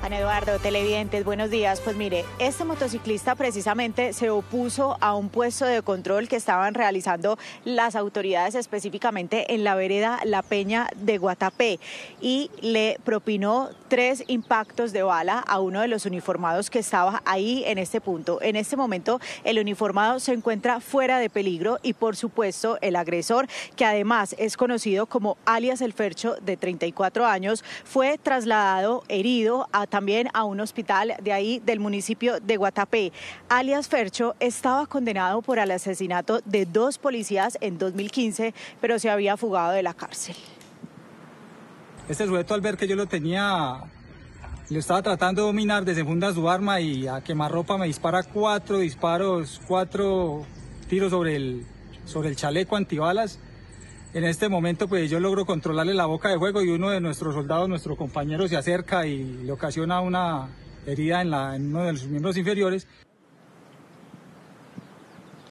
Juan Eduardo, televidentes, buenos días. Pues mire, este motociclista precisamente se opuso a un puesto de control que estaban realizando las autoridades específicamente en la vereda La Peña de Guatapé y le propinó tres impactos de bala a uno de los uniformados que estaba ahí en este punto. En este momento el uniformado se encuentra fuera de peligro y por supuesto el agresor, que además es conocido como alias El Fercho de 34 años, fue trasladado herido a también a un hospital de ahí del municipio de Guatapé. Alias Fercho estaba condenado por el asesinato de dos policías en 2015, pero se había fugado de la cárcel. Este sujeto al ver que yo lo tenía, lo estaba tratando de dominar, desenfunda su arma y a quemarropa me dispara cuatro disparos, cuatro tiros sobre el, sobre el chaleco antibalas en este momento pues yo logro controlarle la boca de juego y uno de nuestros soldados, nuestro compañero, se acerca y le ocasiona una herida en, la, en uno de sus miembros inferiores.